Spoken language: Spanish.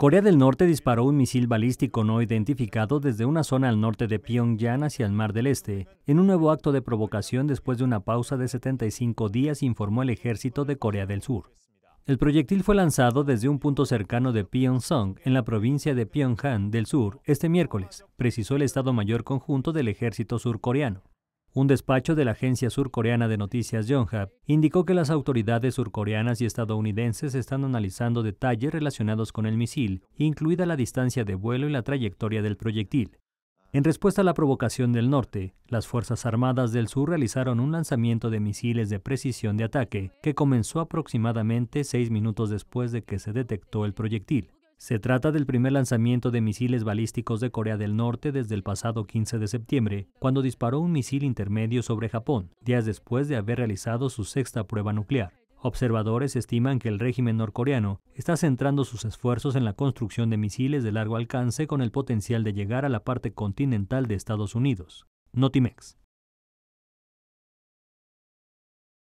Corea del Norte disparó un misil balístico no identificado desde una zona al norte de Pyongyang hacia el Mar del Este, en un nuevo acto de provocación después de una pausa de 75 días, informó el ejército de Corea del Sur. El proyectil fue lanzado desde un punto cercano de Pyongyang en la provincia de Pyongyang del Sur, este miércoles, precisó el Estado Mayor Conjunto del Ejército Surcoreano. Un despacho de la agencia surcoreana de noticias Yonhap indicó que las autoridades surcoreanas y estadounidenses están analizando detalles relacionados con el misil, incluida la distancia de vuelo y la trayectoria del proyectil. En respuesta a la provocación del norte, las Fuerzas Armadas del Sur realizaron un lanzamiento de misiles de precisión de ataque que comenzó aproximadamente seis minutos después de que se detectó el proyectil. Se trata del primer lanzamiento de misiles balísticos de Corea del Norte desde el pasado 15 de septiembre, cuando disparó un misil intermedio sobre Japón, días después de haber realizado su sexta prueba nuclear. Observadores estiman que el régimen norcoreano está centrando sus esfuerzos en la construcción de misiles de largo alcance con el potencial de llegar a la parte continental de Estados Unidos. Notimex.